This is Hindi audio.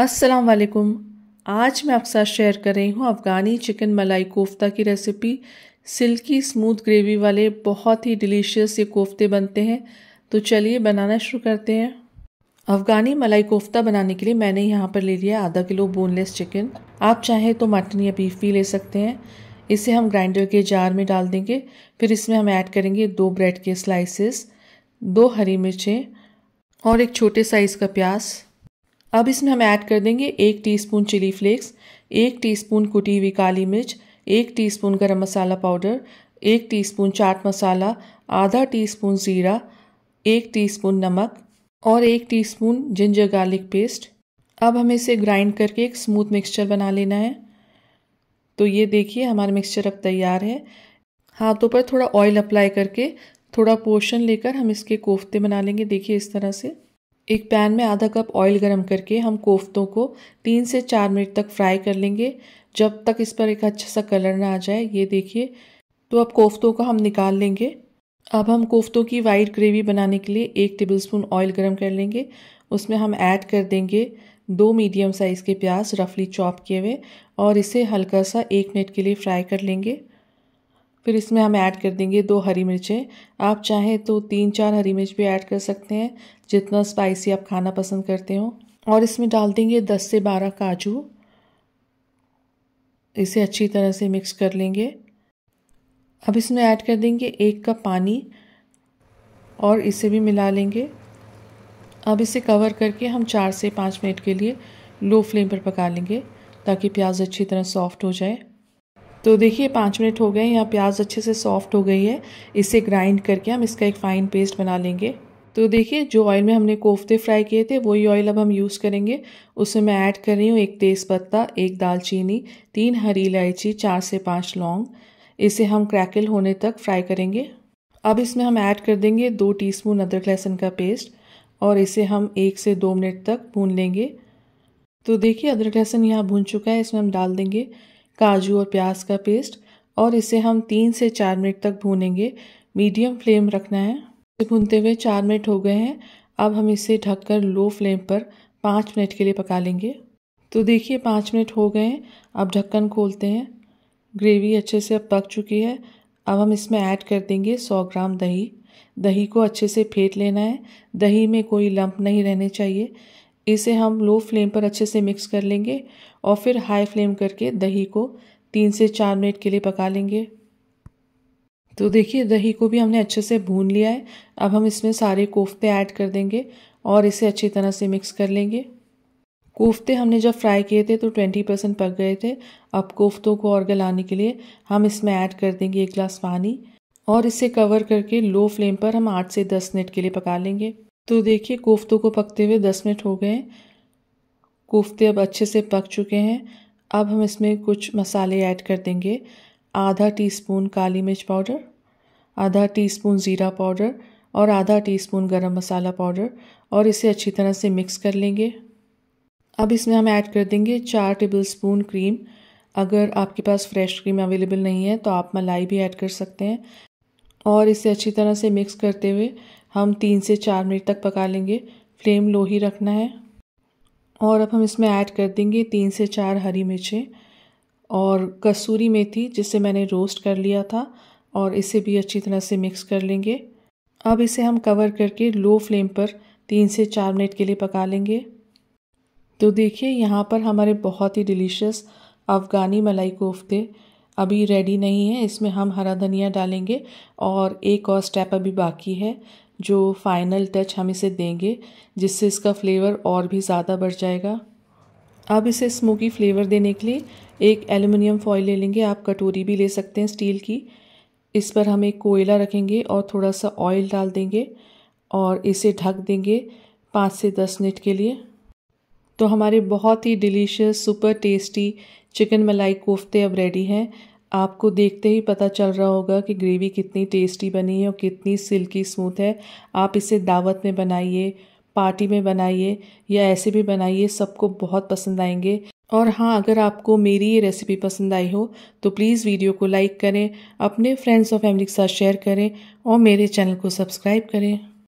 अस्सलाम वालेकुम आज मैं आपके साथ शेयर कर रही हूँ अफ़गानी चिकन मलाई कोफ्ता की रेसिपी सिल्की स्मूथ ग्रेवी वाले बहुत ही डिलीशियस ये कोफ्ते बनते हैं तो चलिए बनाना शुरू करते हैं अफ़गानी मलाई कोफ्ता बनाने के लिए मैंने यहाँ पर ले लिया आधा किलो बोनलेस चिकन आप चाहें तो मटन या बीफ भी ले सकते हैं इसे हम ग्राइंडर के जार में डाल देंगे फिर इसमें हम ऐड करेंगे दो ब्रेड के स्लाइसेस दो हरी मिर्चें और एक छोटे साइज़ का प्याज अब इसमें हम ऐड कर देंगे एक टीस्पून चिली फ्लेक्स एक टीस्पून कुटी हुई काली मिर्च एक टीस्पून गरम मसाला पाउडर एक टीस्पून चाट मसाला आधा टीस्पून ज़ीरा एक टीस्पून नमक और एक टीस्पून जिंजर गार्लिक पेस्ट अब हमें इसे ग्राइंड करके एक स्मूथ मिक्सचर बना लेना है तो ये देखिए हमारा मिक्सचर अब तैयार है हाथों पर थोड़ा ऑयल अप्लाई करके थोड़ा पोर्शन लेकर हम इसके कोफ्ते बना लेंगे देखिए इस तरह से एक पैन में आधा कप ऑयल गरम करके हम कोफ्तों को तीन से चार मिनट तक फ्राई कर लेंगे जब तक इस पर एक अच्छा सा कलर ना आ जाए ये देखिए तो अब कोफ्तों को हम निकाल लेंगे अब हम कोफ्तों की वाइट ग्रेवी बनाने के लिए एक टेबलस्पून ऑयल गरम कर लेंगे उसमें हम ऐड कर देंगे दो मीडियम साइज़ के प्याज रफली चॉप किए हुए और इसे हल्का सा एक मिनट के लिए फ्राई कर लेंगे फिर इसमें हम ऐड कर देंगे दो हरी मिर्चें आप चाहें तो तीन चार हरी मिर्च भी ऐड कर सकते हैं जितना स्पाइसी आप खाना पसंद करते हो और इसमें डाल देंगे दस से बारह काजू इसे अच्छी तरह से मिक्स कर लेंगे अब इसमें ऐड कर देंगे एक कप पानी और इसे भी मिला लेंगे अब इसे कवर करके हम चार से पाँच मिनट के लिए लो फ्लेम पर पका लेंगे ताकि प्याज अच्छी तरह सॉफ्ट हो जाए तो देखिए पाँच मिनट हो गए यहाँ प्याज अच्छे से सॉफ्ट हो गई है इसे ग्राइंड करके हम इसका एक फ़ाइन पेस्ट बना लेंगे तो देखिए जो ऑयल में हमने कोफ्ते फ्राई किए थे वही ऑयल अब हम यूज़ करेंगे उसमें मैं ऐड कर रही हूँ एक तेज़पत्ता एक दालचीनी तीन हरी इलायची चार से पाँच लौंग इसे हम क्रैकल होने तक फ्राई करेंगे अब इसमें हम ऐड कर देंगे दो स्पून अदरक लहसुन का पेस्ट और इसे हम एक से दो मिनट तक भून लेंगे तो देखिए अदरक लहसुन यहाँ भून चुका है इसमें हम डाल देंगे काजू और प्याज का पेस्ट और इसे हम तीन से चार मिनट तक भूनेंगे मीडियम फ्लेम रखना है इसे भूनते हुए चार मिनट हो गए हैं अब हम इसे ढककर लो फ्लेम पर पाँच मिनट के लिए पका लेंगे तो देखिए पाँच मिनट हो गए हैं अब ढक्कन खोलते हैं ग्रेवी अच्छे से अब पक चुकी है अब हम इसमें ऐड कर देंगे सौ ग्राम दही दही को अच्छे से फेंट लेना है दही में कोई लंप नहीं रहने चाहिए इसे हम लो फ्लेम पर अच्छे से मिक्स कर लेंगे और फिर हाई फ्लेम करके दही को तीन से चार मिनट के लिए पका लेंगे तो देखिए दही को भी हमने अच्छे से भून लिया है अब हम इसमें सारे कोफ्ते ऐड कर देंगे और इसे अच्छी तरह से मिक्स कर लेंगे कोफ्ते हमने जब फ्राई किए थे तो ट्वेंटी परसेंट पक गए थे अब कोफ्तों को और गलाने के लिए हम इसमें ऐड कर देंगे एक गिलास पानी और इसे कवर करके लो फ्लेम पर हम आठ से दस मिनट के लिए पका लेंगे तो देखिए कोफ्तों को पकते हुए दस मिनट हो गए कोफ्ते अब अच्छे से पक चुके हैं अब हम इसमें कुछ मसाले ऐड कर देंगे आधा टीस्पून काली मिर्च पाउडर आधा टीस्पून ज़ीरा पाउडर और आधा टीस्पून गरम मसाला पाउडर और इसे अच्छी तरह से मिक्स कर लेंगे अब इसमें हम ऐड कर देंगे चार टेबल स्पून क्रीम अगर आपके पास फ्रेश क्रीम अवेलेबल नहीं है तो आप मलाई भी ऐड कर सकते हैं और इसे अच्छी तरह से मिक्स करते हुए हम तीन से चार मिनट तक पका लेंगे फ्लेम लो ही रखना है और अब हम इसमें ऐड कर देंगे तीन से चार हरी मिर्चें और कसूरी मेथी जिसे मैंने रोस्ट कर लिया था और इसे भी अच्छी तरह से मिक्स कर लेंगे अब इसे हम कवर करके लो फ्लेम पर तीन से चार मिनट के लिए पका लेंगे तो देखिए यहाँ पर हमारे बहुत ही डिलीशियस अफ़गानी मलाई कोफ्ते अभी रेडी नहीं है इसमें हम हरा धनिया डालेंगे और एक और स्टेप अभी बाकी है जो फाइनल टच हम इसे देंगे जिससे इसका फ्लेवर और भी ज़्यादा बढ़ जाएगा अब इसे स्मोकी फ्लेवर देने के लिए एक एल्युमिनियम फॉयल ले लेंगे आप कटोरी भी ले सकते हैं स्टील की इस पर हम एक कोयला रखेंगे और थोड़ा सा ऑयल डाल देंगे और इसे ढक देंगे पाँच से दस मिनट के लिए तो हमारे बहुत ही डिलीशियस सुपर टेस्टी चिकन मलाई कोफ्ते अब रेडी हैं आपको देखते ही पता चल रहा होगा कि ग्रेवी कितनी टेस्टी बनी है और कितनी सिल्की स्मूथ है आप इसे दावत में बनाइए पार्टी में बनाइए या ऐसे भी बनाइए सबको बहुत पसंद आएंगे और हाँ अगर आपको मेरी ये रेसिपी पसंद आई हो तो प्लीज़ वीडियो को लाइक करें अपने फ्रेंड्स और फैमिली के साथ शेयर करें और मेरे चैनल को सब्सक्राइब करें